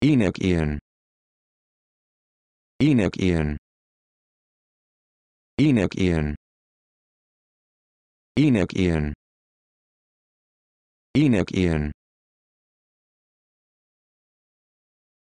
Enoch Ian Enoch Ian Enoch Ian Enoch Ian Enoch Ian